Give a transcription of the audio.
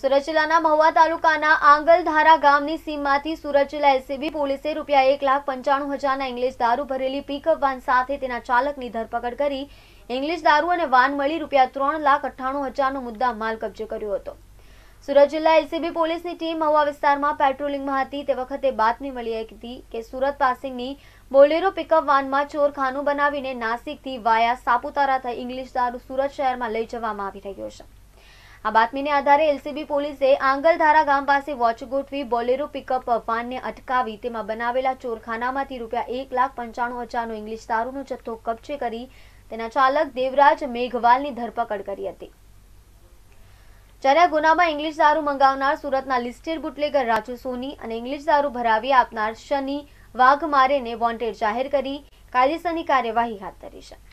સુરત જિલ્લાના મહુવા તાલુકાના આંગલધારા ગામની સીમમાંથી સુરત જિલ્લા એલસીબી પોલીસે રૂપિયા એક લાખ પંચાણું હજારના ઇંગ્લિશ દારૂ ભરેલી પિકઅપ વાન સાથે તેના ચાલકની ધરપકડ કરી ઇંગ્લિશ દારૂ અને વાન મળી રૂપિયા ત્રણ લાખ અઠ્ઠાણું હજારનો મુદ્દા માલ કબજે કર્યો હતો સુરત જિલ્લા એલસીબી પોલીસની ટીમ મહુવા વિસ્તારમાં પેટ્રોલિંગમાં હતી તે વખતે બાતમી મળી હતી કે સુરત પાસિંગની બોલેરો પિકઅપ વાનમાં ચોરખાનું બનાવીને નાસિકથી વાયા સાપુતારા થઈ ઇંગ્લિશ દારૂ સુરત શહેરમાં લઈ જવામાં આવી રહ્યો છે આ બાતમીને આધારે એલસીબી પોલીસે આંગલધારા ગામ પાસે વોચ ગોઠવી બોલેરો પિકઅપ વાનને અટકાવી તેમાં બનાવેલા ચોરખાનામાંથી રૂપિયા એક લાખ પંચાણું હજારનો ઇંગ્લિશ દારૂનો જથ્થો કબજે કરી તેના ચાલક દેવરાજ મેઘવાલની ધરપકડ કરી હતી જ્યારે ગુનામાં ઇંગ્લિશ દારૂ મંગાવનાર સુરતના લિસ્ટેડ બુટલેગર રાજુ સોની અને ઇંગ્લિશ દારૂ ભરાવી આપનાર શની વાઘમારેને વોન્ટેડ જાહેર કરી કાયદેસરની કાર્યવાહી હાથ ધરી છે